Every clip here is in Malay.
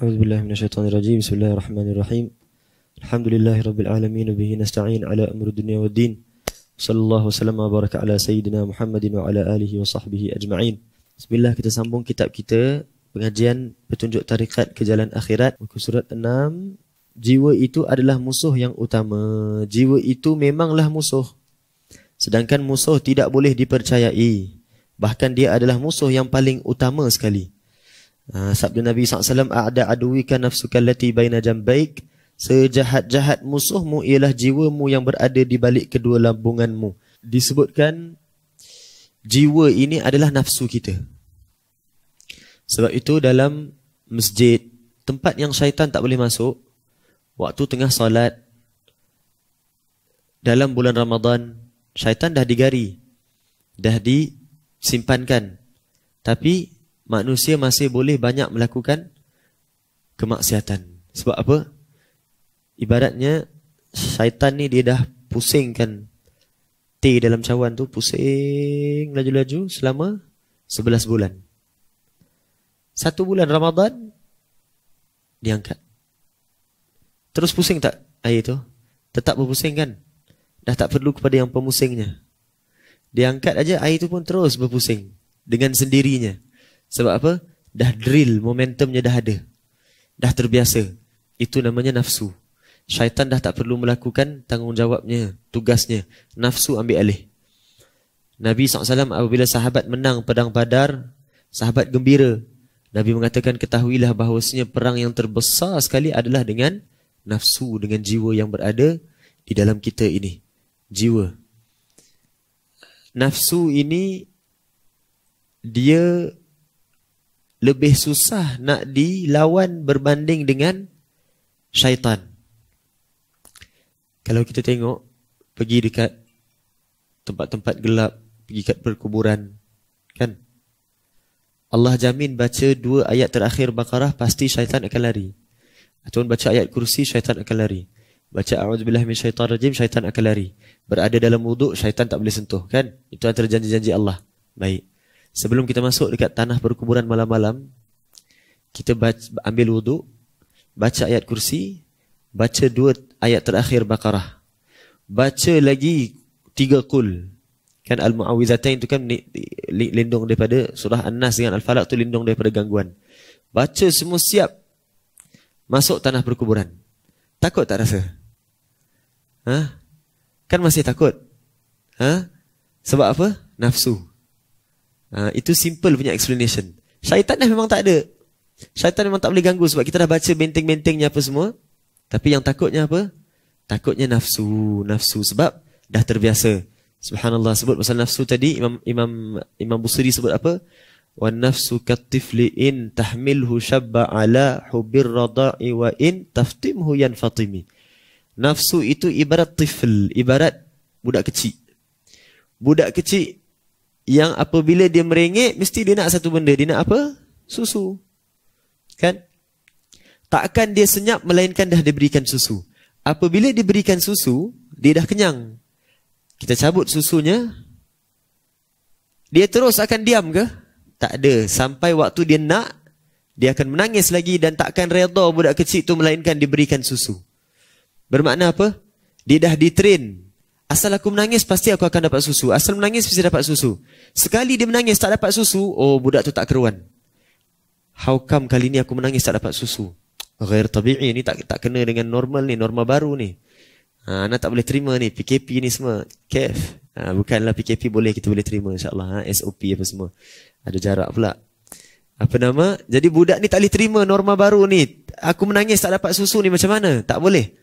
أعوذ بالله من الشيطان الرجيم بسم الله الرحمن الرحيم الحمد لله رب العالمين به نستعين على أمر الدنيا والدين صلى الله وسلم وبارك على سيدنا محمد وعلى آله وصحبه kita sambung kitab kita pengajian petunjuk tarikat ke jalan akhirat muka surat 6 jiwa itu adalah musuh yang utama jiwa itu memanglah musuh sedangkan musuh tidak boleh dipercayai bahkan dia adalah musuh yang paling utama sekali Ah, sabda Nabi SAW, A'da aduika nafsuka lati baina jambaik. Sejahat-jahat musuhmu ialah jiwamu yang berada di balik kedua lambunganmu. Disebutkan, jiwa ini adalah nafsu kita. Sebab itu dalam masjid, tempat yang syaitan tak boleh masuk, waktu tengah solat, dalam bulan Ramadan, syaitan dah digari, dah disimpankan. Tapi manusia masih boleh banyak melakukan kemaksiatan. Sebab apa? Ibaratnya syaitan ni dia dah pusingkan teh dalam cawan tu pusing laju-laju selama 11 bulan. Satu bulan Ramadan diangkat. Terus pusing tak air tu? Tetap berpusing kan? Dah tak perlu kepada yang pemusingnya. Diangkat aja air tu pun terus berpusing dengan sendirinya. Sebab apa? Dah drill momentumnya dah ada. Dah terbiasa. Itu namanya nafsu. Syaitan dah tak perlu melakukan tanggungjawabnya, tugasnya. Nafsu ambil alih. Nabi SAW apabila sahabat menang pedang badar, sahabat gembira. Nabi mengatakan ketahuilah bahawasanya perang yang terbesar sekali adalah dengan nafsu, dengan jiwa yang berada di dalam kita ini. Jiwa. Nafsu ini dia lebih susah nak dilawan berbanding dengan syaitan. Kalau kita tengok, pergi dekat tempat-tempat gelap, pergi dekat perkuburan, kan? Allah jamin baca dua ayat terakhir Baqarah, pasti syaitan akan lari. Atau baca ayat kursi, syaitan akan lari. Baca A'udzubillah min syaitan rajim, syaitan akan lari. Berada dalam wuduk, syaitan tak boleh sentuh, kan? Itu antara janji-janji Allah. Baik. Sebelum kita masuk dekat tanah perkuburan malam-malam, kita baca, ambil wuduk, baca ayat kursi, baca dua ayat terakhir Baqarah. Baca lagi tiga kul. Kan Al-Mu'awizatain itu kan lindung daripada surah An-Nas dengan Al-Falaq tu lindung daripada gangguan. Baca semua siap masuk tanah perkuburan. Takut tak rasa? Ha? Kan masih takut? Ha? Sebab apa? Nafsu. Ah, itu simple punya explanation. Syaitan dah memang tak ada. Syaitan memang tak boleh ganggu sebab kita dah baca benteng-bentengnya apa semua. Tapi yang takutnya apa? Takutnya nafsu, nafsu sebab dah terbiasa. Subhanallah sebut pasal nafsu tadi Imam Imam Imam Busiri sebut apa? Wan nafsu katifli in tahmilhu shabba ala hubir radai wa in taftimhu yan Nafsu itu ibarat tifl, ibarat budak kecil. Budak kecil yang apabila dia merengek mesti dia nak satu benda dia nak apa susu kan takkan dia senyap melainkan dah diberikan susu apabila diberikan susu dia dah kenyang kita cabut susunya dia terus akan diam ke tak ada sampai waktu dia nak dia akan menangis lagi dan takkan redha budak kecil itu melainkan diberikan susu bermakna apa dia dah ditrain Asal aku menangis pasti aku akan dapat susu. Asal menangis pasti dapat susu. Sekali dia menangis tak dapat susu, oh budak tu tak keruan. How come kali ni aku menangis tak dapat susu? Ghair tabi'i ni tak tak kena dengan normal ni, norma baru ni. Ha, anak tak boleh terima ni, PKP ni semua. Kef. Ha, bukanlah PKP boleh kita boleh terima insyaAllah. Ha, SOP apa semua. Ada jarak pula. Apa nama? Jadi budak ni tak boleh terima norma baru ni. Aku menangis tak dapat susu ni macam mana? Tak boleh.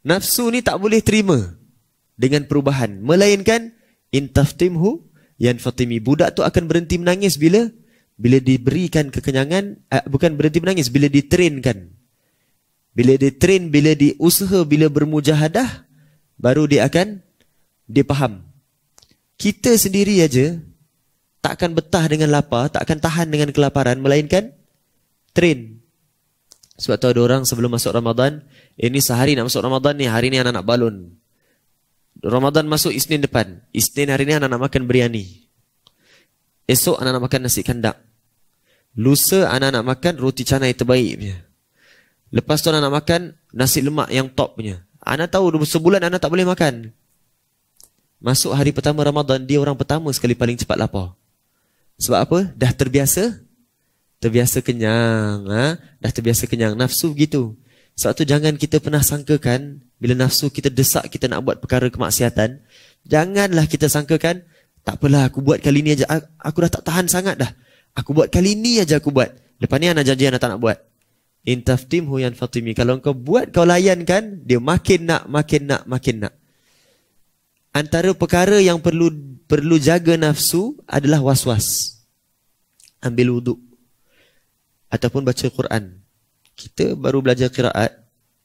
Nafsu ni tak boleh terima dengan perubahan. Melainkan, intaftimhu yan fatimi. Budak tu akan berhenti menangis bila bila diberikan kekenyangan, eh, bukan berhenti menangis, bila ditrainkan. Bila diterin, bila diusaha, bila bermujahadah, baru dia akan dia faham. Kita sendiri aja tak akan betah dengan lapar, tak akan tahan dengan kelaparan, melainkan train. Sebab tu ada orang sebelum masuk Ramadan, ini sehari nak masuk Ramadan ni, hari ni anak nak balon. Ramadan masuk Isnin depan. Isnin hari ni anak nak makan biryani. Esok anak nak makan nasi kandak. Lusa anak nak makan roti canai terbaik punya. Lepas tu anak nak makan nasi lemak yang top punya. Anak tahu sebulan anak tak boleh makan. Masuk hari pertama Ramadan, dia orang pertama sekali paling cepat lapar. Sebab apa? Dah terbiasa? Terbiasa kenyang. Ha? Dah terbiasa kenyang. Nafsu begitu. Sebab tu jangan kita pernah sangkakan bila nafsu kita desak kita nak buat perkara kemaksiatan. Janganlah kita sangkakan, tak apalah aku buat kali ni aja. Aku dah tak tahan sangat dah. Aku buat kali ni aja aku buat. Lepas ni anak janji anak tak nak buat. In taftim yan fatimi. Kalau kau buat kau layan kan, dia makin nak, makin nak, makin nak. Antara perkara yang perlu perlu jaga nafsu adalah was-was. Ambil wuduk. Ataupun baca Quran kita baru belajar kiraat,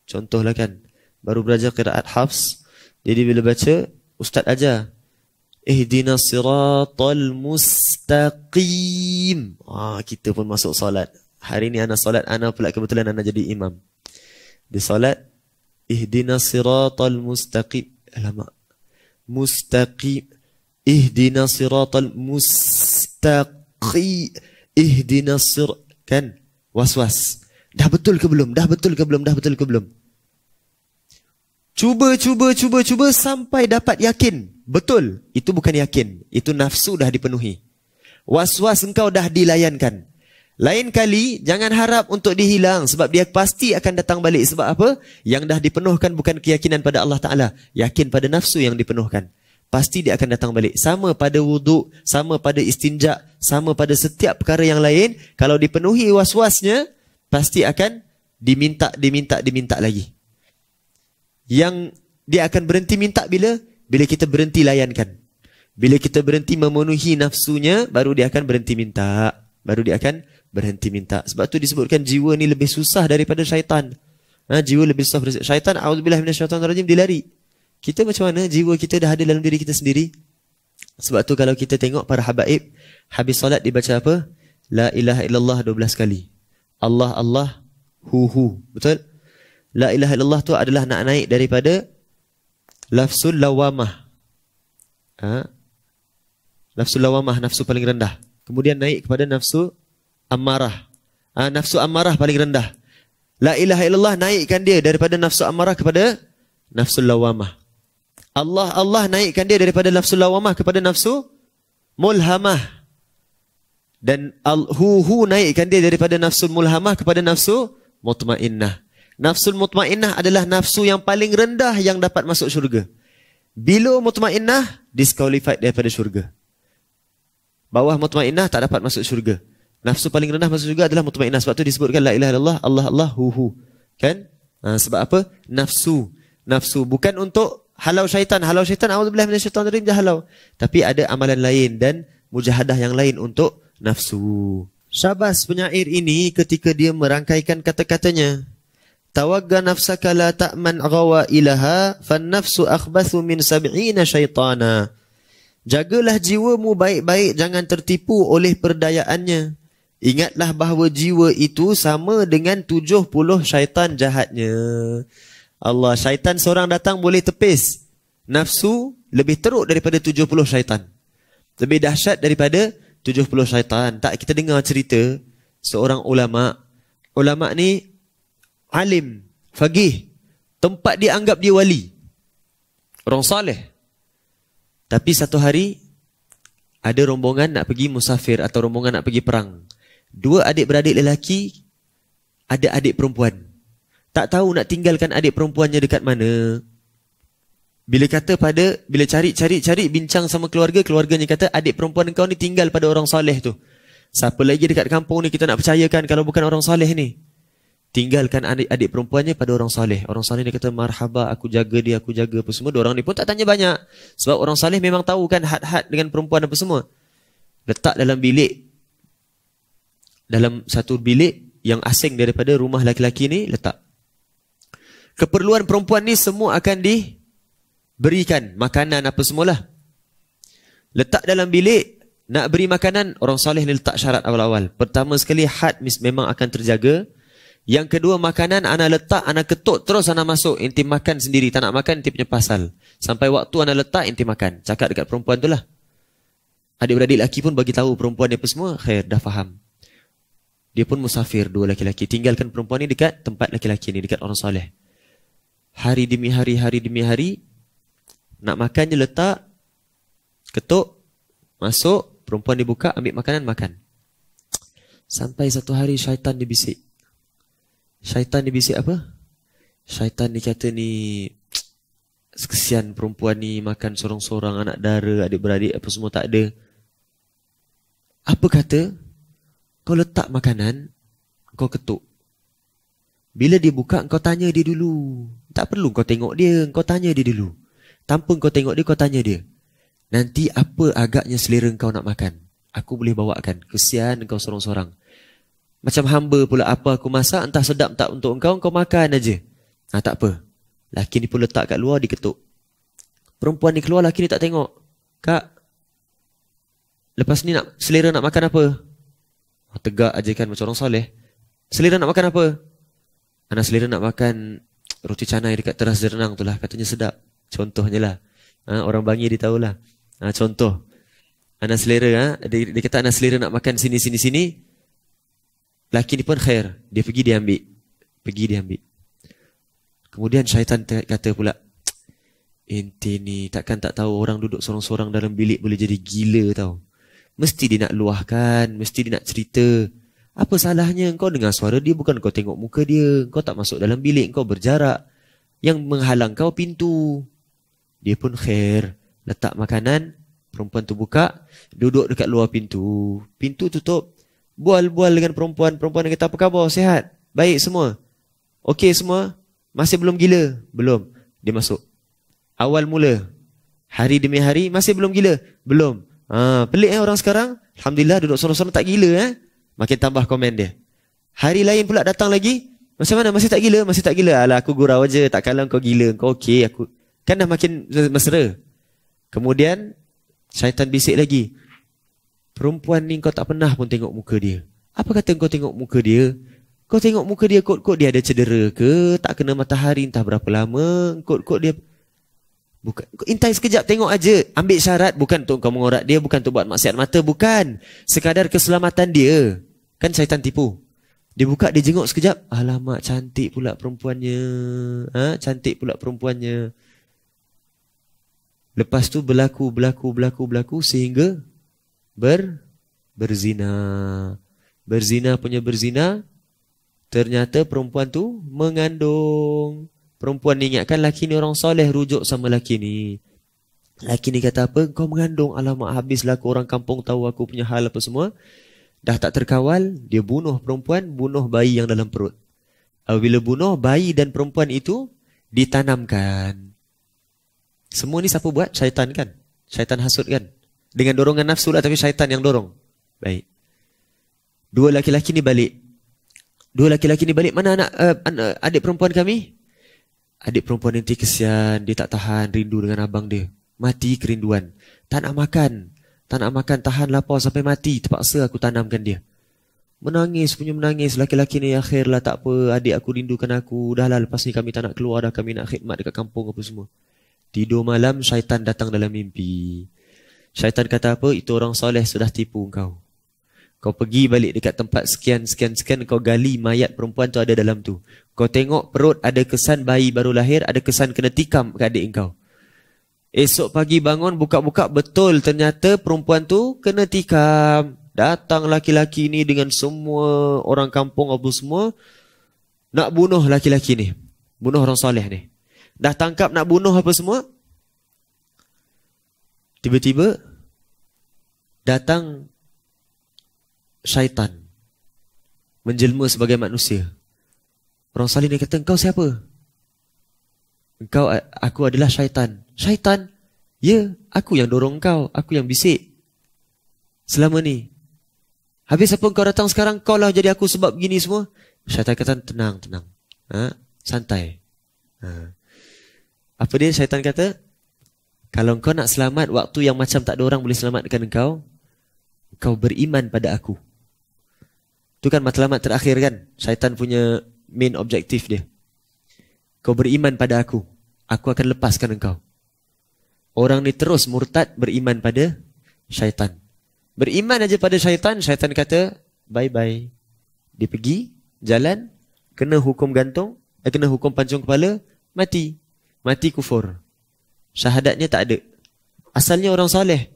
contohlah kan baru belajar kiraat hafz, jadi bila baca ustaz ajar ihdinas siratal mustaqim ah kita pun masuk solat hari ni anak solat anak pula kebetulan anak jadi imam di solat ihdinas siratal mustaqim lama mustaqim ihdinas siratal mustaqim ihdinas sir kan was-was Dah betul ke belum? Dah betul ke belum? Dah betul ke belum? Cuba, cuba, cuba, cuba sampai dapat yakin. Betul. Itu bukan yakin. Itu nafsu dah dipenuhi. Was-was engkau dah dilayankan. Lain kali, jangan harap untuk dihilang. Sebab dia pasti akan datang balik. Sebab apa? Yang dah dipenuhkan bukan keyakinan pada Allah Ta'ala. Yakin pada nafsu yang dipenuhkan. Pasti dia akan datang balik. Sama pada wudhu, sama pada istinjak, sama pada setiap perkara yang lain. Kalau dipenuhi was-wasnya, pasti akan diminta, diminta, diminta lagi. Yang dia akan berhenti minta bila? Bila kita berhenti layankan. Bila kita berhenti memenuhi nafsunya, baru dia akan berhenti minta. Baru dia akan berhenti minta. Sebab tu disebutkan jiwa ni lebih susah daripada syaitan. Ha, jiwa lebih susah daripada syaitan. Awalubillah bin syaitan rajim, dia lari. Kita macam mana? Jiwa kita dah ada dalam diri kita sendiri. Sebab tu kalau kita tengok para habaib, habis solat dibaca apa? La ilaha illallah 12 kali. Allah Allah hu hu betul la ilaha illallah tu adalah nak naik daripada lafsul lawamah ha? lafsul lawamah nafsu paling rendah kemudian naik kepada nafsu amarah ha? nafsu amarah paling rendah la ilaha illallah naikkan dia daripada nafsu amarah kepada nafsu lawamah Allah Allah naikkan dia daripada nafsu lawamah kepada nafsu mulhamah dan al-hu-hu naikkan dia daripada nafsul mulhamah kepada nafsu mutmainnah. Nafsul mutmainnah adalah nafsu yang paling rendah yang dapat masuk syurga. Bila mutmainnah, disqualified daripada syurga. Bawah mutmainnah tak dapat masuk syurga. Nafsu paling rendah masuk syurga adalah mutmainnah. Sebab tu disebutkan la ilaha illallah, Allah Allah hu hu. Kan? Ha, sebab apa? Nafsu. Nafsu. Bukan untuk halau syaitan. Halau syaitan, awal bila syaitan dari halau. Tapi ada amalan lain dan mujahadah yang lain untuk nafsu. Syabas penyair ini ketika dia merangkaikan kata-katanya. Tawagga nafsaka la ta'man ghawa ilaha fan nafsu akhbathu min sab'ina syaitana. Jagalah jiwamu baik-baik jangan tertipu oleh perdayaannya. Ingatlah bahawa jiwa itu sama dengan tujuh puluh syaitan jahatnya. Allah, syaitan seorang datang boleh tepis. Nafsu lebih teruk daripada tujuh puluh syaitan. Lebih dahsyat daripada 70 syaitan. Tak kita dengar cerita seorang ulama. Ulama ni alim, faqih, tempat dianggap dia wali. Orang saleh. Tapi satu hari ada rombongan nak pergi musafir atau rombongan nak pergi perang. Dua adik-beradik lelaki ada adik perempuan. Tak tahu nak tinggalkan adik perempuannya dekat mana. Bila kata pada bila cari cari cari bincang sama keluarga keluarganya kata adik perempuan kau ni tinggal pada orang soleh tu. Siapa lagi dekat kampung ni kita nak percayakan kalau bukan orang soleh ni? Tinggalkan adik-adik perempuannya pada orang soleh. Orang soleh ni kata marhaba aku jaga dia aku jaga apa semua. Orang ni pun tak tanya banyak. Sebab orang soleh memang tahu kan had-had dengan perempuan apa semua. Letak dalam bilik. Dalam satu bilik yang asing daripada rumah laki-laki ni letak. Keperluan perempuan ni semua akan di berikan makanan apa semualah. Letak dalam bilik, nak beri makanan, orang salih ni letak syarat awal-awal. Pertama sekali, had memang akan terjaga. Yang kedua, makanan anak letak, anak ketuk terus anak masuk. Inti makan sendiri. Tak nak makan, inti punya pasal. Sampai waktu anak letak, inti makan. Cakap dekat perempuan tu lah. Adik-beradik lelaki pun bagi tahu perempuan dia apa semua, khair, dah faham. Dia pun musafir, dua lelaki-lelaki. Tinggalkan perempuan ni dekat tempat lelaki-lelaki ni, dekat orang salih. Hari demi hari, hari demi hari, nak makan je letak Ketuk Masuk Perempuan dibuka Ambil makanan makan Sampai satu hari syaitan dibisik Syaitan dibisik apa? Syaitan ni kata ni Kesian perempuan ni makan sorang-sorang Anak dara, adik-beradik apa semua tak ada Apa kata? Kau letak makanan Kau ketuk Bila dia buka kau tanya dia dulu Tak perlu kau tengok dia Kau tanya dia dulu Tanpa kau tengok dia, kau tanya dia. Nanti apa agaknya selera kau nak makan? Aku boleh bawakan. Kesian kau sorang-sorang. Macam hamba pula apa aku masak, entah sedap tak untuk kau, kau makan aja. Ha, nah tak apa. Laki ni pun letak kat luar, diketuk. Perempuan ni keluar, laki ni tak tengok. Kak, lepas ni nak selera nak makan apa? Ha, tegak aja kan macam orang soleh. Selera nak makan apa? Anak selera nak makan roti canai dekat teras renang tu lah. Katanya sedap. Contohnya lah. Ha, orang bangi dia tahulah. Ha, contoh. Anak selera. Ha? Dia, dia kata anak selera nak makan sini, sini, sini. Laki ni pun khair. Dia pergi dia ambil. Pergi dia ambil. Kemudian syaitan kata pula. Inti ni takkan tak tahu orang duduk sorang-sorang dalam bilik boleh jadi gila tau. Mesti dia nak luahkan. Mesti dia nak cerita. Apa salahnya kau dengar suara dia bukan kau tengok muka dia. Kau tak masuk dalam bilik. Kau berjarak. Yang menghalang kau pintu dia pun khair letak makanan perempuan tu buka duduk dekat luar pintu pintu tutup bual-bual dengan perempuan perempuan kata apa khabar sihat baik semua okey semua masih belum gila belum dia masuk awal mula hari demi hari masih belum gila belum ha pelik eh orang sekarang alhamdulillah duduk sorang-sorang tak gila eh makin tambah komen dia hari lain pula datang lagi macam mana masih tak gila masih tak gila alah aku gurau aja tak kalah kau gila kau okey aku Kan dah makin mesra. Kemudian syaitan bisik lagi. Perempuan ni kau tak pernah pun tengok muka dia. Apa kata kau tengok muka dia? Kau tengok muka dia kot-kot dia ada cedera ke? Tak kena matahari entah berapa lama. Kot-kot dia... Bukan, intai sekejap tengok aja. Ambil syarat bukan untuk kau mengorat dia, bukan untuk buat maksiat mata, bukan. Sekadar keselamatan dia. Kan syaitan tipu. Dia buka, dia jenguk sekejap. Alamak, cantik pula perempuannya. Ha? Cantik pula perempuannya. Lepas tu berlaku, berlaku, berlaku, berlaku sehingga ber berzina. Berzina punya berzina, ternyata perempuan tu mengandung. Perempuan ni ingatkan laki ni orang soleh rujuk sama laki ni. Laki ni kata apa? Kau mengandung. Alamak habislah aku orang kampung tahu aku punya hal apa semua. Dah tak terkawal, dia bunuh perempuan, bunuh bayi yang dalam perut. Bila bunuh, bayi dan perempuan itu ditanamkan. Semua ni siapa buat? Syaitan kan? Syaitan hasut kan? Dengan dorongan nafsu lah tapi syaitan yang dorong. Baik. Dua laki-laki ni balik. Dua laki-laki ni balik. Mana anak uh, uh, adik perempuan kami? Adik perempuan nanti kesian. Dia tak tahan. Rindu dengan abang dia. Mati kerinduan. Tak nak makan. Tak nak makan. Tahan lapar sampai mati. Terpaksa aku tanamkan dia. Menangis. Punya menangis. Laki-laki ni akhirlah tak apa. Adik aku rindukan aku. Dah lah lepas ni kami tak nak keluar dah. Kami nak khidmat dekat kampung apa semua. Tidur malam syaitan datang dalam mimpi. Syaitan kata apa? Itu orang soleh sudah tipu engkau. Kau pergi balik dekat tempat sekian sekian sekian kau gali mayat perempuan tu ada dalam tu. Kau tengok perut ada kesan bayi baru lahir, ada kesan kena tikam kat adik engkau. Esok pagi bangun buka-buka betul ternyata perempuan tu kena tikam. Datang laki-laki ni dengan semua orang kampung apa semua nak bunuh laki-laki ni. Bunuh orang soleh ni. Dah tangkap nak bunuh apa semua Tiba-tiba Datang Syaitan Menjelma sebagai manusia Orang salin ni kata Engkau siapa? Engkau aku adalah syaitan Syaitan? Ya, aku yang dorong kau Aku yang bisik Selama ni Habis apa kau datang sekarang Kau lah jadi aku sebab begini semua Syaitan kata tenang, tenang ha? Santai ha. Apa dia syaitan kata? Kalau kau nak selamat waktu yang macam tak ada orang boleh selamatkan engkau, kau beriman pada aku. Itu kan matlamat terakhir kan? Syaitan punya main objektif dia. Kau beriman pada aku. Aku akan lepaskan engkau. Orang ni terus murtad beriman pada syaitan. Beriman aja pada syaitan, syaitan kata, bye-bye. Dia pergi, jalan, kena hukum gantung, eh, kena hukum pancung kepala, mati mati kufur. Syahadatnya tak ada. Asalnya orang soleh.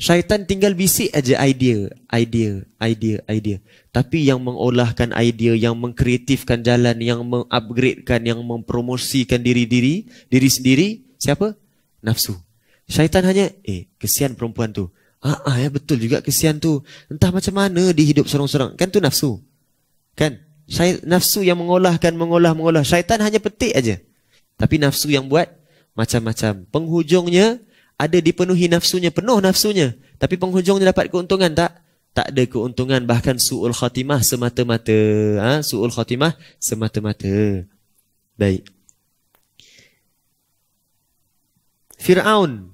Syaitan tinggal bisik aja idea, idea, idea, idea. Tapi yang mengolahkan idea, yang mengkreatifkan jalan, yang mengupgradekan, yang mempromosikan diri-diri, diri sendiri, siapa? Nafsu. Syaitan hanya, eh, kesian perempuan tu. Ah, ah ya betul juga kesian tu. Entah macam mana dihidup seorang-seorang. Kan tu nafsu. Kan? Syai, nafsu yang mengolahkan, mengolah, mengolah. Syaitan hanya petik aja. Tapi nafsu yang buat macam-macam. Penghujungnya ada dipenuhi nafsunya, penuh nafsunya. Tapi penghujungnya dapat keuntungan tak? Tak ada keuntungan bahkan su'ul khatimah semata-mata. Ha? Su'ul khatimah semata-mata. Baik. Fir'aun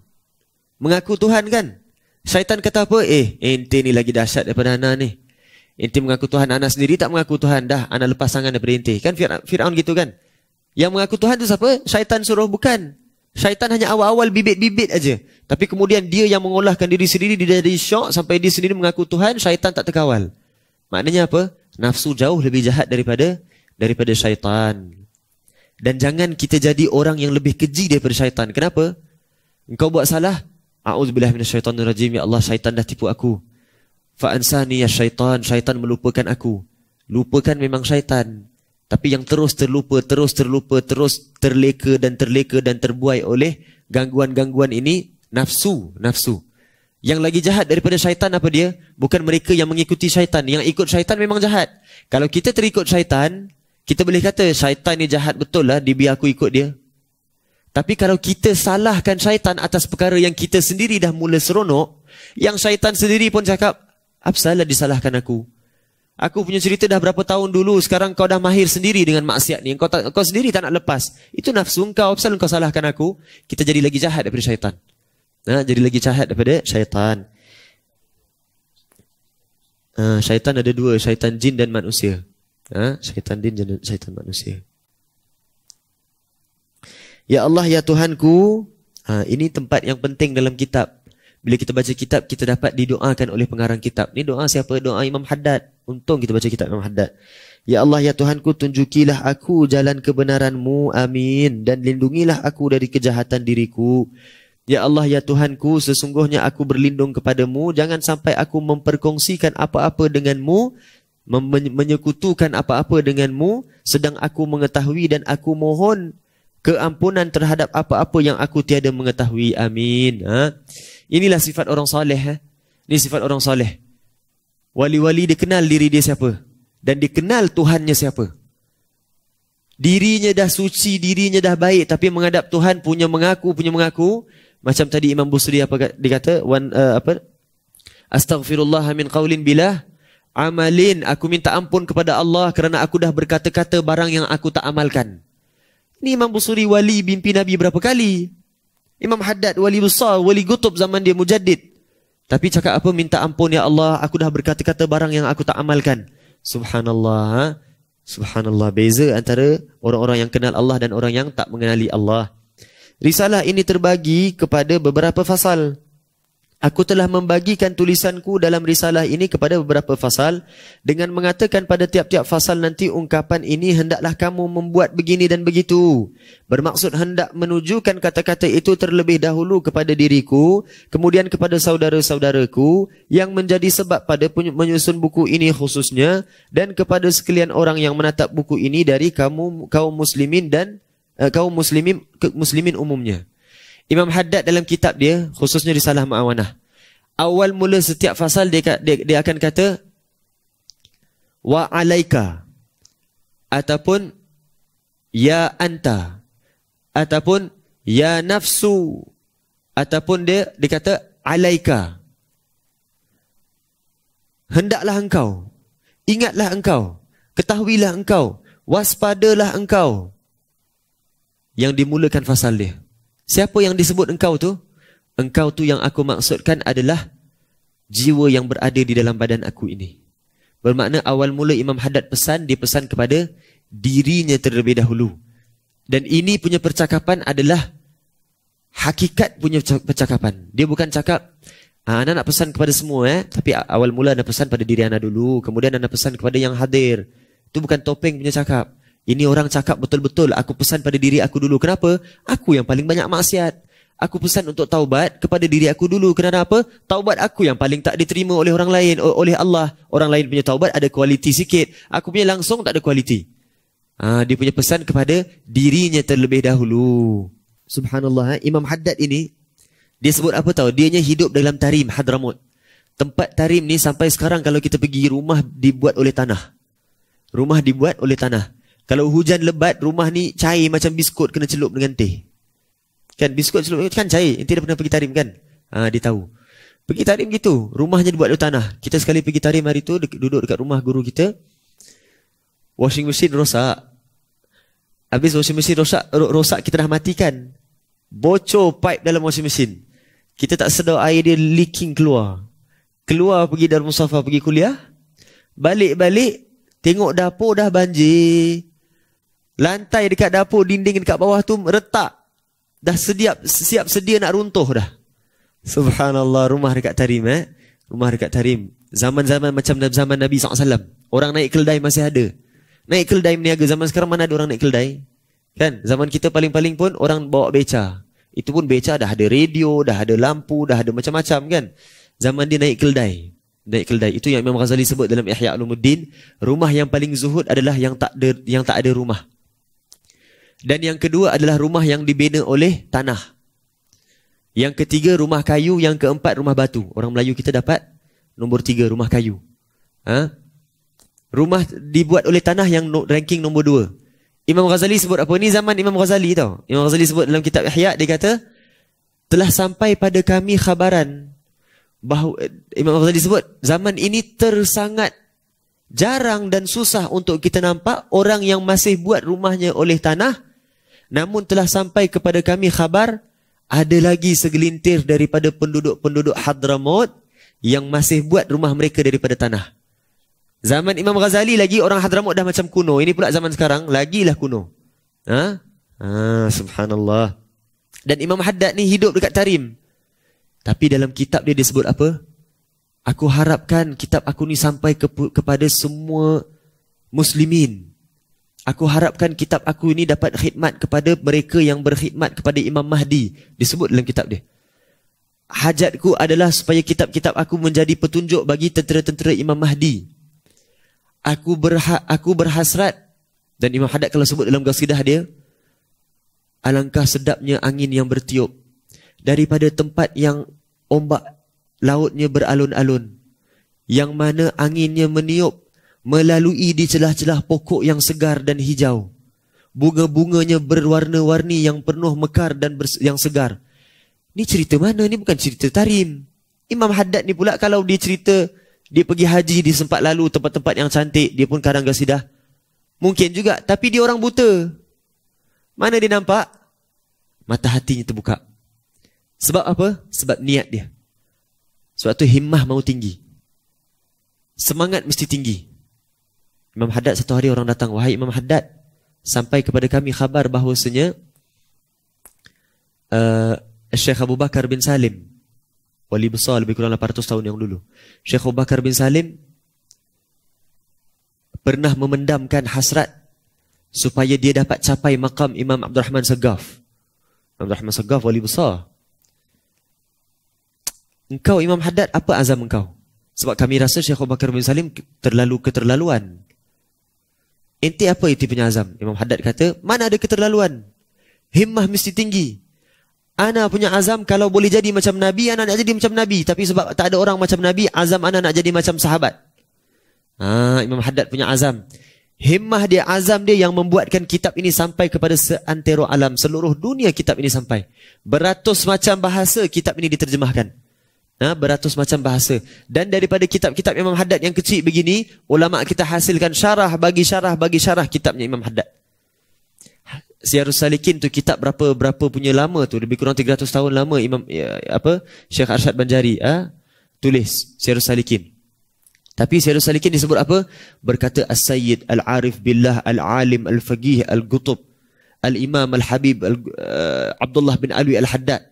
mengaku Tuhan kan? Syaitan kata apa? Eh, inti ni lagi dahsyat daripada anak ni. Inti mengaku Tuhan, anak sendiri tak mengaku Tuhan. Dah, anak lepas tangan daripada ente. Kan Fir'aun gitu kan? Yang mengaku Tuhan tu siapa? Syaitan suruh bukan. Syaitan hanya awal-awal bibit-bibit aja. Tapi kemudian dia yang mengolahkan diri sendiri, dia jadi syok sampai dia sendiri mengaku Tuhan, syaitan tak terkawal. Maknanya apa? Nafsu jauh lebih jahat daripada daripada syaitan. Dan jangan kita jadi orang yang lebih keji daripada syaitan. Kenapa? Engkau buat salah. A'udzubillah minasyaitanirrajim. Ya Allah, syaitan dah tipu aku. Fa'ansani ya syaitan. Syaitan melupakan aku. Lupakan memang syaitan. Tapi yang terus terlupa, terus terlupa, terus terleka dan terleka dan terbuai oleh gangguan-gangguan ini, nafsu, nafsu. Yang lagi jahat daripada syaitan apa dia? Bukan mereka yang mengikuti syaitan. Yang ikut syaitan memang jahat. Kalau kita terikut syaitan, kita boleh kata syaitan ni jahat betul lah, dia biar aku ikut dia. Tapi kalau kita salahkan syaitan atas perkara yang kita sendiri dah mula seronok, yang syaitan sendiri pun cakap, apa salah disalahkan aku? Aku punya cerita dah berapa tahun dulu. Sekarang kau dah mahir sendiri dengan maksiat ni. Kau, tak, kau sendiri tak nak lepas. Itu nafsu kau. Apa kau salahkan aku? Kita jadi lagi jahat daripada syaitan. Ha, jadi lagi jahat daripada syaitan. Ha, syaitan ada dua. Syaitan jin dan manusia. Ha, syaitan jin dan syaitan manusia. Ya Allah, Ya Tuhanku. Ha, ini tempat yang penting dalam kitab. Bila kita baca kitab, kita dapat didoakan oleh pengarang kitab. Ini doa siapa? Doa Imam Haddad. Untung kita baca kitab Imam Haddad. Ya Allah, Ya Tuhanku, tunjukilah aku jalan kebenaranmu. Amin. Dan lindungilah aku dari kejahatan diriku. Ya Allah, Ya Tuhanku, sesungguhnya aku berlindung kepadamu. Jangan sampai aku memperkongsikan apa-apa denganmu. menyekutukan apa-apa denganmu. Sedang aku mengetahui dan aku mohon keampunan terhadap apa-apa yang aku tiada mengetahui. Amin. Amin. Ha? Inilah sifat orang soleh. Eh? Ini sifat orang soleh. Wali-wali dia kenal diri dia siapa. Dan dia kenal Tuhannya siapa. Dirinya dah suci, dirinya dah baik. Tapi menghadap Tuhan punya mengaku, punya mengaku. Macam tadi Imam Busri apa dia kata? One, uh, apa? Astaghfirullah min qawlin bilah. Amalin, aku minta ampun kepada Allah kerana aku dah berkata-kata barang yang aku tak amalkan. Ini Imam Busuri wali bimpi Nabi berapa kali? Imam Haddad, wali besar, wali gutub zaman dia, mujadid. Tapi cakap apa? Minta ampun, Ya Allah. Aku dah berkata-kata barang yang aku tak amalkan. Subhanallah. Ha? Subhanallah. Beza antara orang-orang yang kenal Allah dan orang yang tak mengenali Allah. Risalah ini terbagi kepada beberapa fasal. Aku telah membagikan tulisanku dalam risalah ini kepada beberapa fasal dengan mengatakan pada tiap-tiap fasal nanti ungkapan ini hendaklah kamu membuat begini dan begitu. Bermaksud hendak menunjukkan kata-kata itu terlebih dahulu kepada diriku, kemudian kepada saudara-saudaraku yang menjadi sebab pada menyusun buku ini khususnya dan kepada sekalian orang yang menatap buku ini dari kamu kaum muslimin dan eh, kaum muslimin muslimin umumnya. Imam Haddad dalam kitab dia khususnya di risalah Ma'awanah awal mula setiap fasal dia, dia, dia akan kata wa alaika ataupun ya anta ataupun ya nafsu ataupun dia dikata alaika hendaklah engkau ingatlah engkau ketahuilah engkau waspadalah engkau yang dimulakan fasal dia Siapa yang disebut engkau tu? Engkau tu yang aku maksudkan adalah jiwa yang berada di dalam badan aku ini. Bermakna awal mula Imam Haddad pesan, dia pesan kepada dirinya terlebih dahulu. Dan ini punya percakapan adalah hakikat punya percakapan. Dia bukan cakap, ah, Ana nak pesan kepada semua eh. Tapi awal mula Ana pesan pada diri Ana dulu. Kemudian Ana pesan kepada yang hadir. Itu bukan topeng punya cakap. Ini orang cakap betul-betul aku pesan pada diri aku dulu. Kenapa? Aku yang paling banyak maksiat. Aku pesan untuk taubat kepada diri aku dulu. Kenapa? Apa? Taubat aku yang paling tak diterima oleh orang lain, oleh Allah. Orang lain punya taubat ada kualiti sikit. Aku punya langsung tak ada kualiti. Ha, dia punya pesan kepada dirinya terlebih dahulu. Subhanallah. Ha? Imam Haddad ini, dia sebut apa tahu? Dianya hidup dalam tarim, hadramut. Tempat tarim ni sampai sekarang kalau kita pergi rumah dibuat oleh tanah. Rumah dibuat oleh tanah. Kalau hujan lebat, rumah ni cair macam biskut kena celup dengan teh. Kan biskut celup kan cair. Nanti dia pernah pergi tarim kan? Ha, dia tahu. Pergi tarim gitu. Rumahnya dibuat dari tanah. Kita sekali pergi tarim hari tu, duduk dekat rumah guru kita. Washing machine rosak. Habis washing machine rosak, rosak kita dah matikan. Bocor pipe dalam washing machine. Kita tak sedar air dia leaking keluar. Keluar pergi dari Mustafa pergi kuliah. Balik-balik, tengok dapur dah banjir. Lantai dekat dapur, dinding dekat bawah tu retak. Dah sediap, siap sedia nak runtuh dah. Subhanallah, rumah dekat Tarim eh. Rumah dekat Tarim. Zaman-zaman macam zaman Nabi SAW. Orang naik keldai masih ada. Naik keldai meniaga zaman sekarang mana ada orang naik keldai? Kan? Zaman kita paling-paling pun orang bawa beca. Itu pun beca dah ada radio, dah ada lampu, dah ada macam-macam kan? Zaman dia naik keldai. Naik keldai. Itu yang Imam Ghazali sebut dalam Ihya Ulumuddin. Rumah yang paling zuhud adalah yang tak ada, yang tak ada rumah. Dan yang kedua adalah rumah yang dibina oleh tanah. Yang ketiga rumah kayu, yang keempat rumah batu. Orang Melayu kita dapat nombor tiga rumah kayu. Ha? Rumah dibuat oleh tanah yang no, ranking nombor dua. Imam Ghazali sebut apa? ni zaman Imam Ghazali tau. Imam Ghazali sebut dalam kitab Ihya, dia kata, telah sampai pada kami khabaran bahawa Imam Ghazali sebut zaman ini tersangat jarang dan susah untuk kita nampak orang yang masih buat rumahnya oleh tanah Namun telah sampai kepada kami khabar ada lagi segelintir daripada penduduk-penduduk Hadramaut yang masih buat rumah mereka daripada tanah. Zaman Imam Ghazali lagi orang Hadramaut dah macam kuno. Ini pula zaman sekarang lagilah kuno. Ha? Ha, subhanallah. Dan Imam Haddad ni hidup dekat Tarim. Tapi dalam kitab dia disebut apa? Aku harapkan kitab aku ni sampai ke- kepada semua muslimin Aku harapkan kitab aku ini dapat khidmat kepada mereka yang berkhidmat kepada Imam Mahdi. Disebut dalam kitab dia. Hajatku adalah supaya kitab-kitab aku menjadi petunjuk bagi tentera-tentera Imam Mahdi. Aku berha aku berhasrat dan Imam Haddad kalau sebut dalam gasidah dia alangkah sedapnya angin yang bertiup daripada tempat yang ombak lautnya beralun-alun yang mana anginnya meniup melalui di celah-celah pokok yang segar dan hijau. Bunga-bunganya berwarna-warni yang penuh mekar dan yang segar. Ini cerita mana? Ini bukan cerita Tarim. Imam Haddad ni pula kalau dia cerita, dia pergi haji di sempat lalu tempat-tempat yang cantik, dia pun kadang gasidah. Mungkin juga, tapi dia orang buta. Mana dia nampak? Mata hatinya terbuka. Sebab apa? Sebab niat dia. Sebab tu himmah mau tinggi. Semangat mesti tinggi. Imam Haddad satu hari orang datang Wahai Imam Haddad Sampai kepada kami khabar bahawasanya uh, Syekh Abu Bakar bin Salim Wali besar lebih kurang 800 tahun yang dulu Syekh Abu Bakar bin Salim Pernah memendamkan hasrat Supaya dia dapat capai makam Imam Abdul Rahman Saggaf Imam Abdul Rahman Saggaf wali besar Engkau Imam Haddad apa azam engkau? Sebab kami rasa Syekh Abu Bakar bin Salim terlalu keterlaluan Inti apa itu punya azam? Imam Haddad kata, mana ada keterlaluan? Himmah mesti tinggi. Ana punya azam kalau boleh jadi macam Nabi, Ana nak jadi macam Nabi. Tapi sebab tak ada orang macam Nabi, azam Ana nak jadi macam sahabat. Ha, Imam Haddad punya azam. Himmah dia, azam dia yang membuatkan kitab ini sampai kepada seantero alam. Seluruh dunia kitab ini sampai. Beratus macam bahasa kitab ini diterjemahkan ha, beratus macam bahasa dan daripada kitab-kitab Imam Haddad yang kecil begini ulama kita hasilkan syarah bagi syarah bagi syarah kitabnya Imam Haddad Ziarus Salikin tu kitab berapa berapa punya lama tu lebih kurang 300 tahun lama Imam ya, apa Syekh Arshad Banjari ah ha? tulis Ziarus Salikin tapi Ziarus Salikin disebut apa berkata As-Sayyid Al-Arif Billah Al-Alim Al-Faqih Al-Qutb Al-Imam Al-Habib Al- eh, Abdullah bin Alwi Al-Haddad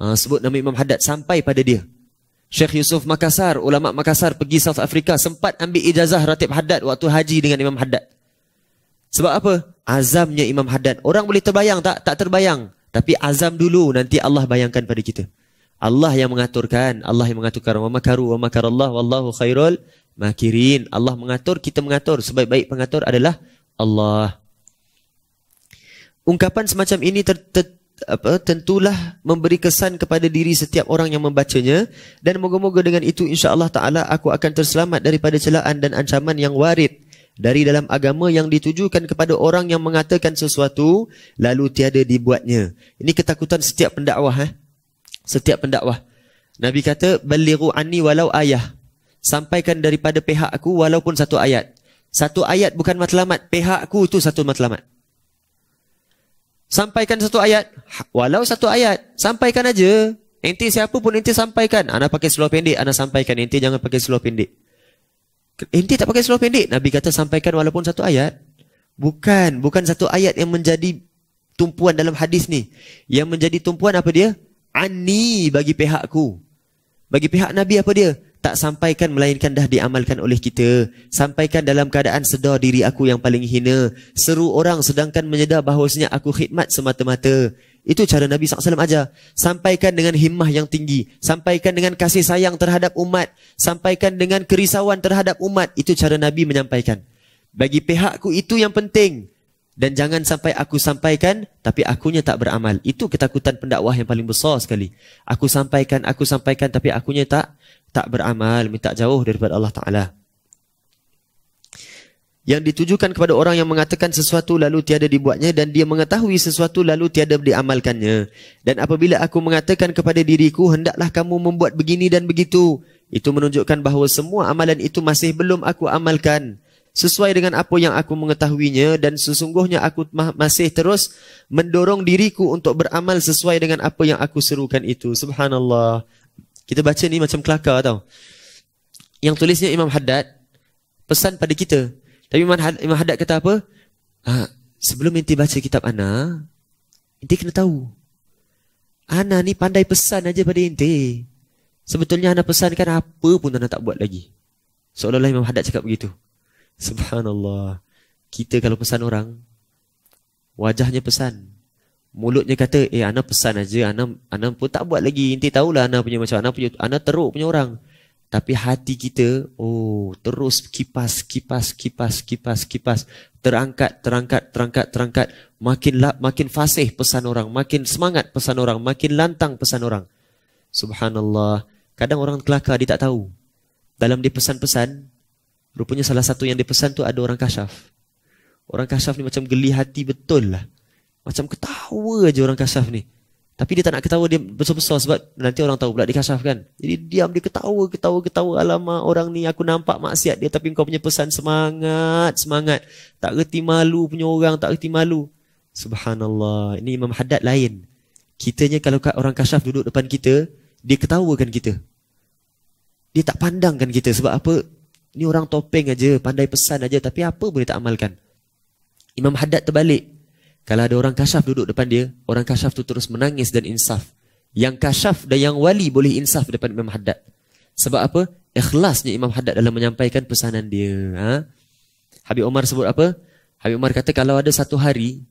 ha, sebut nama Imam Haddad sampai pada dia Syekh Yusuf Makassar, ulama Makassar pergi South Africa sempat ambil ijazah Ratib Haddad waktu haji dengan Imam Haddad. Sebab apa? Azamnya Imam Haddad. Orang boleh terbayang tak? Tak terbayang. Tapi azam dulu nanti Allah bayangkan pada kita. Allah yang mengaturkan, Allah yang mengaturkan wa makaru wa makarallahu wallahu khairul makirin. Allah mengatur, kita mengatur. Sebaik-baik pengatur adalah Allah. Ungkapan semacam ini ter, ter, apa tentulah memberi kesan kepada diri setiap orang yang membacanya dan moga-moga dengan itu insya Allah taala aku akan terselamat daripada celaan dan ancaman yang warit dari dalam agama yang ditujukan kepada orang yang mengatakan sesuatu lalu tiada dibuatnya ini ketakutan setiap pendakwah eh? setiap pendakwah nabi kata beliru ani walau ayah sampaikan daripada pihak aku walaupun satu ayat satu ayat bukan matlamat pihak aku itu satu matlamat Sampaikan satu ayat. Ha, walau satu ayat. Sampaikan aja. Nanti siapa pun nanti sampaikan. Anak pakai seluruh pendek. Anak sampaikan. Nanti jangan pakai seluruh pendek. Nanti tak pakai seluruh pendek. Nabi kata sampaikan walaupun satu ayat. Bukan. Bukan satu ayat yang menjadi tumpuan dalam hadis ni. Yang menjadi tumpuan apa dia? Ani bagi pihakku. Bagi pihak Nabi apa dia? Tak sampaikan melainkan dah diamalkan oleh kita. Sampaikan dalam keadaan sedar diri aku yang paling hina. Seru orang sedangkan menyedar bahawasanya aku khidmat semata-mata. Itu cara Nabi SAW ajar. Sampaikan dengan himmah yang tinggi. Sampaikan dengan kasih sayang terhadap umat. Sampaikan dengan kerisauan terhadap umat. Itu cara Nabi menyampaikan. Bagi pihakku itu yang penting. Dan jangan sampai aku sampaikan, tapi akunya tak beramal. Itu ketakutan pendakwah yang paling besar sekali. Aku sampaikan, aku sampaikan, tapi akunya tak tak beramal, minta jauh daripada Allah Ta'ala. Yang ditujukan kepada orang yang mengatakan sesuatu lalu tiada dibuatnya dan dia mengetahui sesuatu lalu tiada diamalkannya. Dan apabila aku mengatakan kepada diriku, hendaklah kamu membuat begini dan begitu. Itu menunjukkan bahawa semua amalan itu masih belum aku amalkan. Sesuai dengan apa yang aku mengetahuinya dan sesungguhnya aku masih terus mendorong diriku untuk beramal sesuai dengan apa yang aku serukan itu. Subhanallah. Subhanallah. Kita baca ni macam kelakar tau. Yang tulisnya Imam Haddad, pesan pada kita. Tapi Imam Haddad kata apa? Ha, sebelum inti baca kitab Ana, inti kena tahu. Ana ni pandai pesan aja pada inti. Sebetulnya Ana pesankan apa pun Ana tak buat lagi. Seolah-olah Imam Haddad cakap begitu. Subhanallah. Kita kalau pesan orang, wajahnya pesan mulutnya kata eh ana pesan aja ana ana pun tak buat lagi inti tahulah ana punya macam ana punya ana teruk punya orang tapi hati kita oh terus kipas kipas kipas kipas kipas terangkat terangkat terangkat terangkat makin lap, makin fasih pesan orang makin semangat pesan orang makin lantang pesan orang subhanallah kadang orang kelakar dia tak tahu dalam dia pesan-pesan rupanya salah satu yang dia pesan tu ada orang kasyaf orang kasyaf ni macam geli hati betul lah macam ketawa je orang kasaf ni Tapi dia tak nak ketawa Dia besar-besar Sebab nanti orang tahu pula Dia kasaf kan Jadi diam dia ketawa Ketawa ketawa Alamak orang ni Aku nampak maksiat dia Tapi kau punya pesan Semangat Semangat Tak reti malu punya orang Tak reti malu Subhanallah Ini Imam Haddad lain Kitanya kalau orang kasaf duduk depan kita Dia ketawakan kita Dia tak pandangkan kita Sebab apa Ini orang topeng aja, Pandai pesan aja, Tapi apa boleh tak amalkan Imam Haddad terbalik kalau ada orang kasyaf duduk depan dia, orang kasyaf tu terus menangis dan insaf. Yang kasyaf dan yang wali boleh insaf depan Imam Haddad. Sebab apa? Ikhlasnya Imam Haddad dalam menyampaikan pesanan dia. Ha? Habib Omar sebut apa? Habib Omar kata, kalau ada satu hari,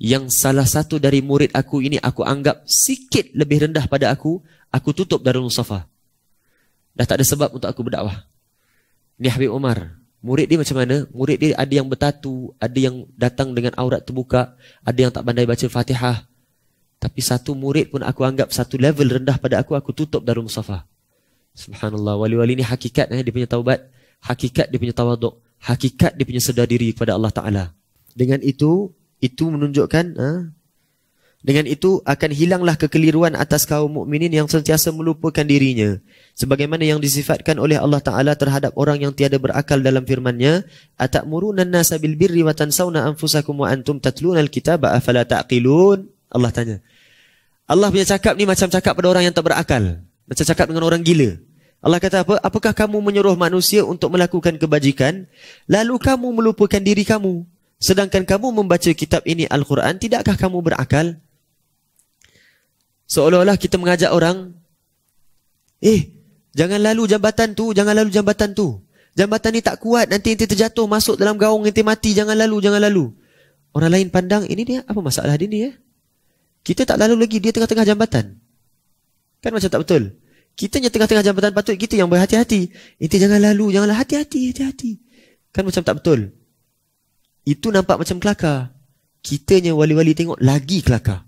yang salah satu dari murid aku ini aku anggap sikit lebih rendah pada aku, aku tutup Darul Safa. Dah tak ada sebab untuk aku berdakwah. Ini Habib Omar. Murid dia macam mana? Murid dia ada yang bertatu, ada yang datang dengan aurat terbuka, ada yang tak pandai baca Fatihah. Tapi satu murid pun aku anggap satu level rendah pada aku, aku tutup darul musafa. Subhanallah. Wali-wali ni hakikat eh, dia punya taubat, hakikat dia punya tawaduk, hakikat dia punya sedar diri kepada Allah Ta'ala. Dengan itu, itu menunjukkan eh, dengan itu akan hilanglah kekeliruan atas kaum mukminin yang sentiasa melupakan dirinya sebagaimana yang disifatkan oleh Allah Taala terhadap orang yang tiada berakal dalam firman-Nya atamurunan nasa bil birri wa tansawna anfusakum wa antum tatlunal kitaba afala taqilun Allah tanya Allah punya cakap ni macam cakap pada orang yang tak berakal macam cakap dengan orang gila Allah kata apa apakah kamu menyuruh manusia untuk melakukan kebajikan lalu kamu melupakan diri kamu Sedangkan kamu membaca kitab ini Al-Quran, tidakkah kamu berakal? seolah-olah kita mengajak orang eh jangan lalu jambatan tu jangan lalu jambatan tu jambatan ni tak kuat nanti nanti terjatuh masuk dalam gaung nanti mati jangan lalu jangan lalu orang lain pandang ini dia apa masalah dia ni ya kita tak lalu lagi dia tengah-tengah jambatan kan macam tak betul kita yang tengah-tengah jambatan patut kita yang berhati-hati inti jangan lalu janganlah hati-hati hati-hati kan macam tak betul itu nampak macam kelakar kitanya wali-wali tengok lagi kelakar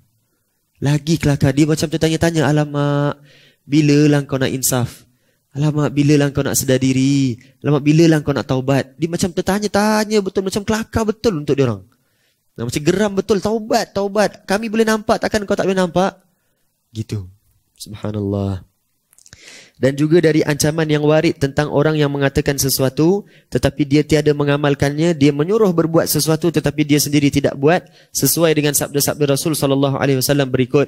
lagi kelakar Dia macam tu tanya-tanya Alamak Bila lah kau nak insaf Alamak bila lah kau nak sedar diri Alamak bila lah kau nak taubat Dia macam tertanya-tanya betul Macam kelakar betul untuk dia orang nah, Macam geram betul Taubat, taubat Kami boleh nampak takkan kau tak boleh nampak Gitu Subhanallah dan juga dari ancaman yang warid tentang orang yang mengatakan sesuatu tetapi dia tiada mengamalkannya dia menyuruh berbuat sesuatu tetapi dia sendiri tidak buat sesuai dengan sabda-sabda Rasul sallallahu alaihi wasallam berikut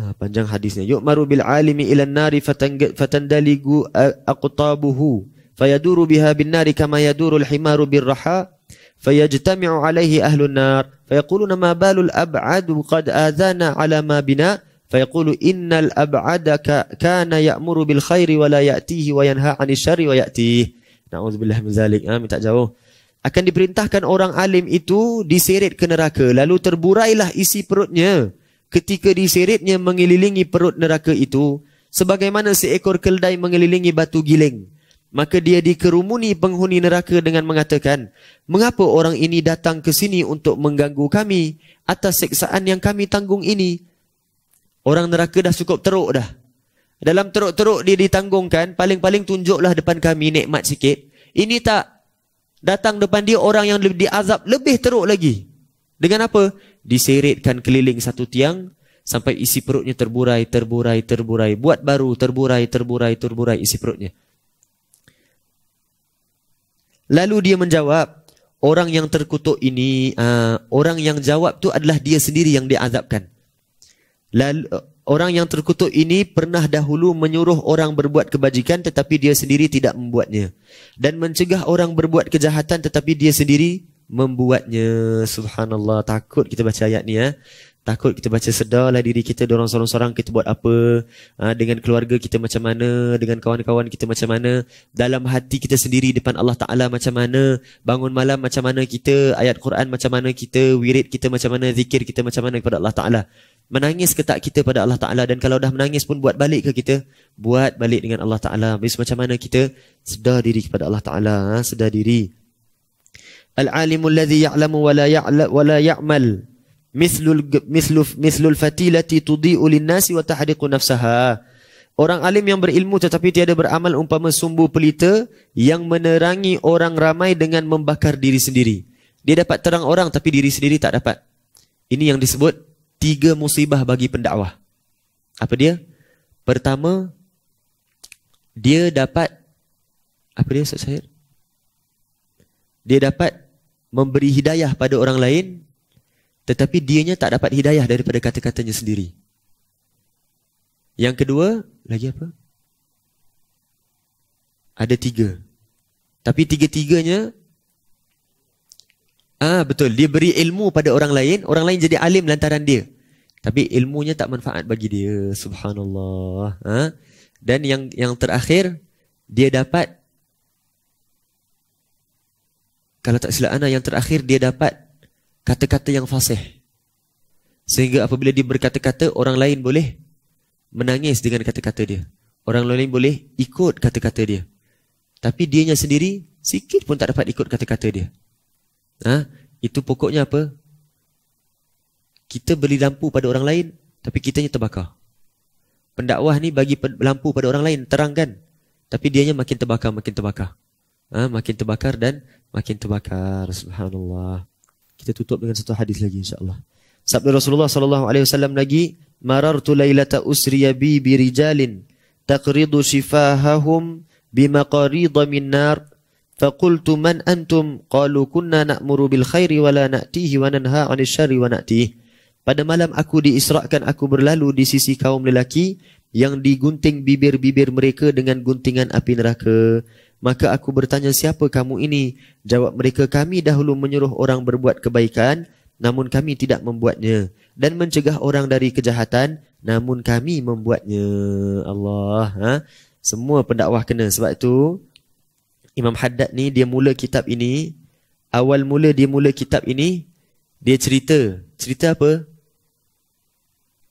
ah, panjang hadisnya yuk maru bil alimi ilan nari fatandaligu aqtabuhu fayaduru biha bin nari kama yaduru al himaru bir raha fayajtami'u alaihi ahlun nar fayaquluna ma balul abadu qad adana ala ma bina' فيقول إن الأبعد كان يأمر بالخير ولا يأتيه وينهى عن الشر ويأتيه نعوذ بالله من ذلك ها minta jauh akan diperintahkan orang alim itu diseret ke neraka lalu terburailah isi perutnya ketika diseretnya mengelilingi perut neraka itu sebagaimana seekor keldai mengelilingi batu giling maka dia dikerumuni penghuni neraka dengan mengatakan mengapa orang ini datang ke sini untuk mengganggu kami atas seksaan yang kami tanggung ini Orang neraka dah cukup teruk dah. Dalam teruk-teruk dia ditanggungkan, paling-paling tunjuklah depan kami nikmat sikit. Ini tak datang depan dia orang yang lebih diazab lebih teruk lagi. Dengan apa? Diseretkan keliling satu tiang sampai isi perutnya terburai, terburai, terburai. Buat baru, terburai, terburai, terburai isi perutnya. Lalu dia menjawab, orang yang terkutuk ini, uh, orang yang jawab tu adalah dia sendiri yang diazabkan. Lalu, orang yang terkutuk ini pernah dahulu menyuruh orang berbuat kebajikan tetapi dia sendiri tidak membuatnya. Dan mencegah orang berbuat kejahatan tetapi dia sendiri membuatnya. Subhanallah, takut kita baca ayat ni ya. Takut kita baca sedarlah diri kita dorong sorang-sorang kita buat apa ah, dengan keluarga kita macam mana dengan kawan-kawan kita macam mana dalam hati kita sendiri depan Allah Taala macam mana bangun malam macam mana kita ayat Quran macam mana kita wirid kita macam mana zikir kita macam mana kepada Allah Taala menangis ke tak kita pada Allah Ta'ala dan kalau dah menangis pun buat balik ke kita buat balik dengan Allah Ta'ala habis macam mana kita sedar diri kepada Allah Ta'ala ha? sedar diri al-alimul ladhi ya'lamu wa la ya'la wa la ya'mal mislul mislul mislul fatilati tudhi'u linnasi wa tahriqu nafsaha Orang alim yang berilmu tetapi tiada beramal umpama sumbu pelita yang menerangi orang ramai dengan membakar diri sendiri. Dia dapat terang orang tapi diri sendiri tak dapat. Ini yang disebut tiga musibah bagi pendakwah. Apa dia? Pertama, dia dapat apa dia Ustaz Syed? Dia dapat memberi hidayah pada orang lain tetapi dianya tak dapat hidayah daripada kata-katanya sendiri. Yang kedua, lagi apa? Ada tiga. Tapi tiga-tiganya Ah ha, betul dia beri ilmu pada orang lain orang lain jadi alim lantaran dia tapi ilmunya tak manfaat bagi dia subhanallah ha? dan yang yang terakhir dia dapat kalau tak silap ana yang terakhir dia dapat kata-kata yang fasih sehingga apabila dia berkata-kata orang lain boleh menangis dengan kata-kata dia orang lain boleh ikut kata-kata dia tapi dianya sendiri sikit pun tak dapat ikut kata-kata dia Ah, ha? itu pokoknya apa? Kita beli lampu pada orang lain tapi kitanya terbakar. Pendakwah ni bagi lampu pada orang lain terang kan, tapi dianya makin terbakar makin terbakar. Ha? makin terbakar dan makin terbakar. Subhanallah. Kita tutup dengan satu hadis lagi insyaallah. Sabda Rasulullah sallallahu alaihi wasallam lagi, "Marartu lailata usri bi birijalin taqridu shifahahum bimaqarid min nar Fakultu man antum? فقلت من أنتم قالوا كنا نأمر بالخير ولا نأتيه وننهى عن الشر ونأتيه Pada malam aku diisrakan aku berlalu di sisi kaum lelaki yang digunting bibir-bibir mereka dengan guntingan api neraka. Maka aku bertanya siapa kamu ini? Jawab mereka kami dahulu menyuruh orang berbuat kebaikan namun kami tidak membuatnya dan mencegah orang dari kejahatan namun kami membuatnya. Allah. Ha? Semua pendakwah kena sebab itu Imam Haddad ni dia mula kitab ini awal mula dia mula kitab ini dia cerita cerita apa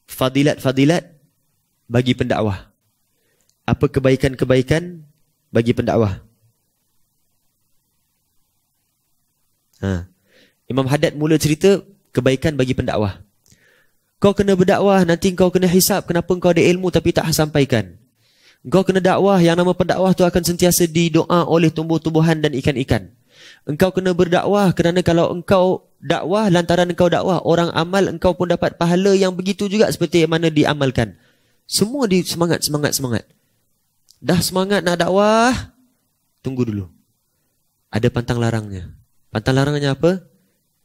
fadilat-fadilat bagi pendakwah apa kebaikan-kebaikan bagi pendakwah ha. Imam Haddad mula cerita kebaikan bagi pendakwah kau kena berdakwah nanti kau kena hisap kenapa kau ada ilmu tapi tak sampaikan Engkau kena dakwah yang nama pendakwah tu akan sentiasa didoa oleh tumbuh-tumbuhan dan ikan-ikan. Engkau kena berdakwah kerana kalau engkau dakwah lantaran engkau dakwah orang amal engkau pun dapat pahala yang begitu juga seperti yang mana diamalkan. Semua di semangat semangat semangat. Dah semangat nak dakwah tunggu dulu. Ada pantang larangnya. Pantang larangnya apa?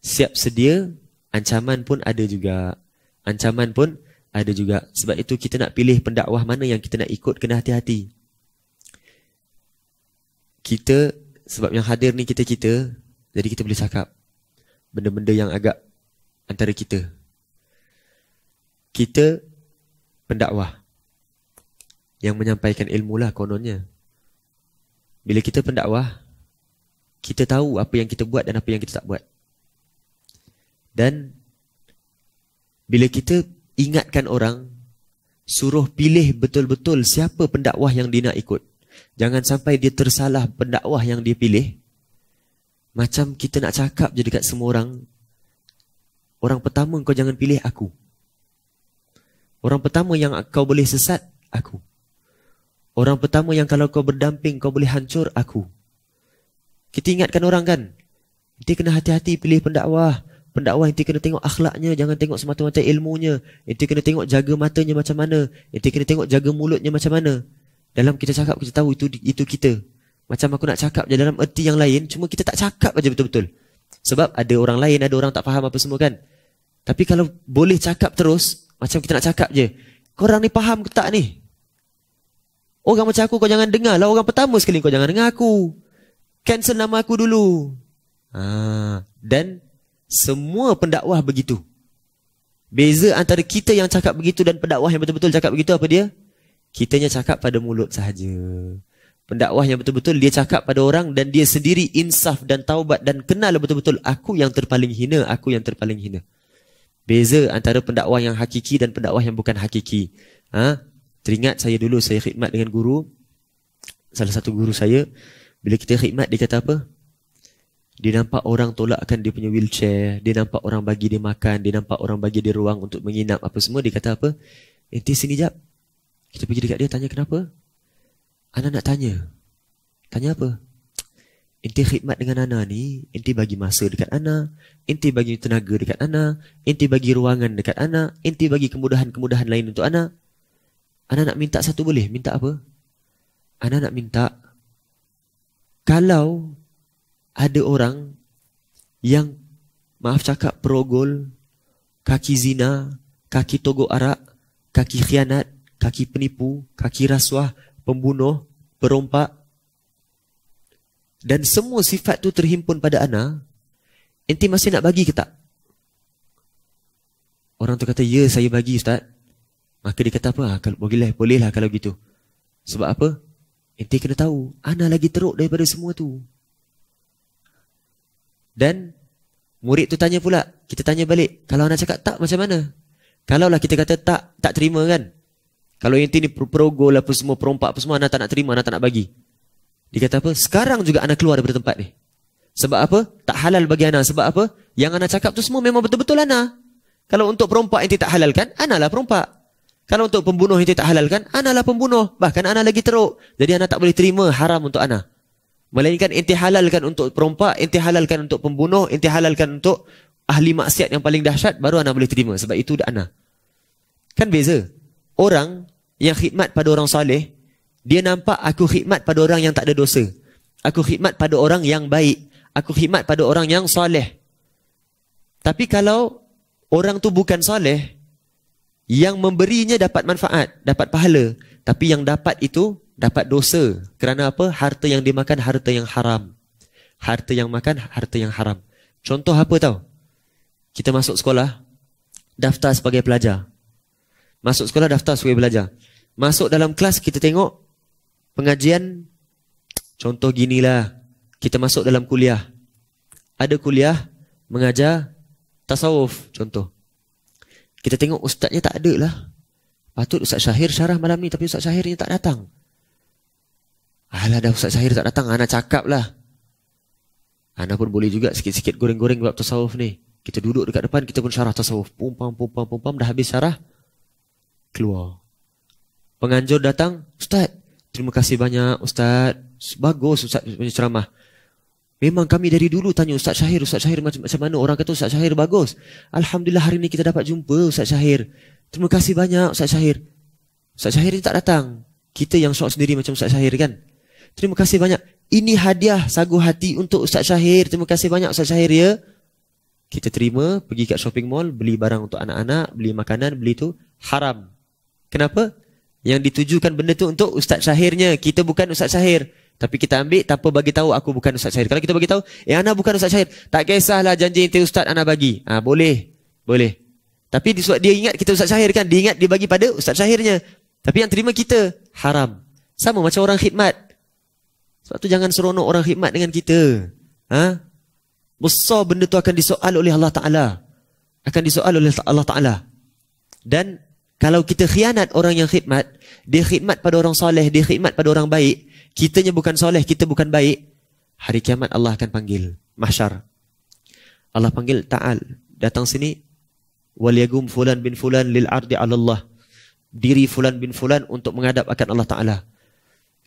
Siap sedia ancaman pun ada juga. Ancaman pun ada juga. Sebab itu kita nak pilih pendakwah mana yang kita nak ikut kena hati-hati. Kita sebab yang hadir ni kita-kita, jadi kita boleh cakap benda-benda yang agak antara kita. Kita pendakwah yang menyampaikan ilmu lah kononnya. Bila kita pendakwah, kita tahu apa yang kita buat dan apa yang kita tak buat. Dan bila kita ingatkan orang, suruh pilih betul-betul siapa pendakwah yang dia nak ikut. Jangan sampai dia tersalah pendakwah yang dia pilih. Macam kita nak cakap je dekat semua orang, orang pertama kau jangan pilih aku. Orang pertama yang kau boleh sesat, aku. Orang pertama yang kalau kau berdamping kau boleh hancur, aku. Kita ingatkan orang kan? kita kena hati-hati pilih pendakwah pendakwah inti kena tengok akhlaknya jangan tengok semata-mata ilmunya inti kena tengok jaga matanya macam mana inti kena tengok jaga mulutnya macam mana dalam kita cakap kita tahu itu itu kita macam aku nak cakap je dalam erti yang lain cuma kita tak cakap aja betul-betul sebab ada orang lain ada orang tak faham apa semua kan tapi kalau boleh cakap terus macam kita nak cakap je korang ni faham ke tak ni orang macam aku kau jangan dengar lah orang pertama sekali kau jangan dengar aku cancel nama aku dulu ah dan semua pendakwah begitu. Beza antara kita yang cakap begitu dan pendakwah yang betul-betul cakap begitu apa dia? Kitanya cakap pada mulut sahaja. Pendakwah yang betul-betul dia cakap pada orang dan dia sendiri insaf dan taubat dan kenal betul-betul aku yang terpaling hina, aku yang terpaling hina. Beza antara pendakwah yang hakiki dan pendakwah yang bukan hakiki. Ha? Teringat saya dulu saya khidmat dengan guru. Salah satu guru saya. Bila kita khidmat dia kata apa? Dia nampak orang tolakkan dia punya wheelchair, dia nampak orang bagi dia makan, dia nampak orang bagi dia ruang untuk menginap apa semua. Dia kata apa? Enti eh, sini jap. Kita pergi dekat dia tanya kenapa? Ana nak tanya. Tanya apa? Inti khidmat dengan Ana ni, Inti bagi masa dekat Ana, Inti bagi tenaga dekat Ana, Inti bagi ruangan dekat Ana, Inti bagi kemudahan-kemudahan lain untuk Ana. Ana nak minta satu boleh? Minta apa? Ana nak minta kalau ada orang yang maaf cakap perogol, kaki zina, kaki togo arak, kaki khianat, kaki penipu, kaki rasuah, pembunuh, perompak. Dan semua sifat tu terhimpun pada Ana, enti masih nak bagi ke tak? Orang tu kata, ya saya bagi Ustaz. Maka dia kata apa? Ha, kalau, bolehlah, bolehlah kalau gitu. Sebab apa? Enti kena tahu, Ana lagi teruk daripada semua tu. Dan murid tu tanya pula, kita tanya balik, kalau nak cakap tak macam mana? Kalaulah kita kata tak, tak terima kan? Kalau inti ni perogol apa semua, perompak apa semua, anak tak nak terima, anak tak nak bagi. Dia kata apa? Sekarang juga anak keluar daripada tempat ni. Sebab apa? Tak halal bagi anak. Sebab apa? Yang anak cakap tu semua memang betul-betul anak. Kalau untuk perompak inti tak halalkan, analah perompak. Kalau untuk pembunuh inti tak halalkan, analah pembunuh. Bahkan anak lagi teruk. Jadi anak tak boleh terima haram untuk anak. Melainkan inti halalkan untuk perompak, inti halalkan untuk pembunuh, inti halalkan untuk ahli maksiat yang paling dahsyat, baru anak boleh terima. Sebab itu dah anak. Kan beza. Orang yang khidmat pada orang soleh, dia nampak aku khidmat pada orang yang tak ada dosa. Aku khidmat pada orang yang baik. Aku khidmat pada orang yang soleh. Tapi kalau orang tu bukan soleh, yang memberinya dapat manfaat, dapat pahala. Tapi yang dapat itu dapat dosa kerana apa? Harta yang dimakan harta yang haram. Harta yang makan harta yang haram. Contoh apa tahu? Kita masuk sekolah daftar sebagai pelajar. Masuk sekolah daftar sebagai pelajar. Masuk dalam kelas kita tengok pengajian contoh ginilah. Kita masuk dalam kuliah. Ada kuliah mengajar tasawuf contoh. Kita tengok ustaznya tak ada lah. Patut Ustaz Syahir syarah malam ni tapi Ustaz syahir ni tak datang. Alah dah Ustaz syahir tak datang Ana cakap lah Ana pun boleh juga Sikit-sikit goreng-goreng Bab tasawuf ni Kita duduk dekat depan Kita pun syarah tasawuf Pumpam, pumpam, pumpam Dah habis syarah Keluar Penganjur datang Ustaz Terima kasih banyak Ustaz Bagus Ustaz punya ceramah Memang kami dari dulu tanya Ustaz Syahir, Ustaz Syahir macam, mana? Orang kata Ustaz Syahir bagus. Alhamdulillah hari ni kita dapat jumpa Ustaz Syahir. Terima kasih banyak Ustaz Syahir. Ustaz Syahir ni tak datang. Kita yang sok sendiri macam Ustaz Syahir kan? Terima kasih banyak. Ini hadiah sagu hati untuk Ustaz Syahir. Terima kasih banyak Ustaz Syahir ya. Kita terima, pergi kat shopping mall, beli barang untuk anak-anak, beli makanan, beli tu haram. Kenapa? Yang ditujukan benda tu untuk Ustaz Syahirnya. Kita bukan Ustaz Syahir. Tapi kita ambil, tanpa bagi tahu aku bukan Ustaz Syahir. Kalau kita bagi tahu, eh anak bukan Ustaz Syahir. Tak kisahlah janji inti Ustaz anak bagi. Ah ha, boleh. Boleh. Tapi dia, dia ingat kita Ustaz Syahir kan? Dia ingat dia bagi pada Ustaz Syahirnya. Tapi yang terima kita, haram. Sama macam orang khidmat. Sebab tu jangan seronok orang khidmat dengan kita. Ha? Besar benda tu akan disoal oleh Allah Ta'ala. Akan disoal oleh Allah Ta'ala. Dan kalau kita khianat orang yang khidmat, dia khidmat pada orang soleh, dia khidmat pada orang baik, kitanya bukan soleh, kita bukan baik, hari kiamat Allah akan panggil. Mahsyar. Allah panggil Ta'al. Datang sini. Waliyagum fulan bin fulan lil ardi Allah. Diri fulan bin fulan untuk menghadap akan Allah Ta'ala.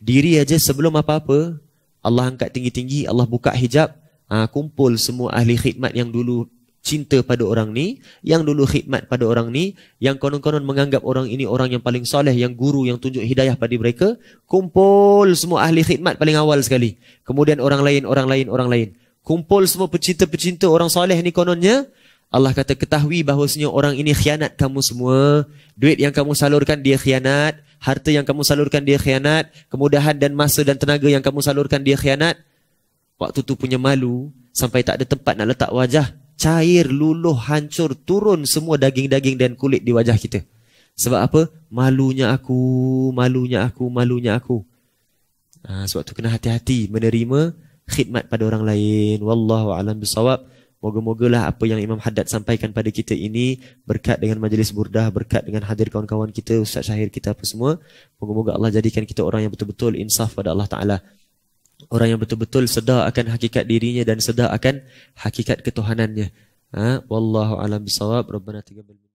Diri aja sebelum apa-apa Allah angkat tinggi-tinggi Allah buka hijab ha, Kumpul semua ahli khidmat yang dulu cinta pada orang ni Yang dulu khidmat pada orang ni Yang konon-konon menganggap orang ini orang yang paling soleh Yang guru yang tunjuk hidayah pada mereka Kumpul semua ahli khidmat paling awal sekali Kemudian orang lain, orang lain, orang lain Kumpul semua pecinta-pecinta orang soleh ni kononnya Allah kata ketahui bahawasanya orang ini khianat kamu semua Duit yang kamu salurkan dia khianat harta yang kamu salurkan dia khianat, kemudahan dan masa dan tenaga yang kamu salurkan dia khianat, waktu tu punya malu sampai tak ada tempat nak letak wajah, cair, luluh, hancur, turun semua daging-daging dan kulit di wajah kita. Sebab apa? Malunya aku, malunya aku, malunya aku. Ha, sebab tu kena hati-hati menerima khidmat pada orang lain. Wallahu a'lam bisawab moga moga lah apa yang Imam Haddad sampaikan pada kita ini berkat dengan majlis burdah, berkat dengan hadir kawan-kawan kita, Ustaz Syahir kita apa semua. Moga-moga Allah jadikan kita orang yang betul-betul insaf pada Allah Ta'ala. Orang yang betul-betul sedar akan hakikat dirinya dan sedar akan hakikat ketuhanannya. Ha? Wallahu alam bisawab. Rabbana tiga bilmi.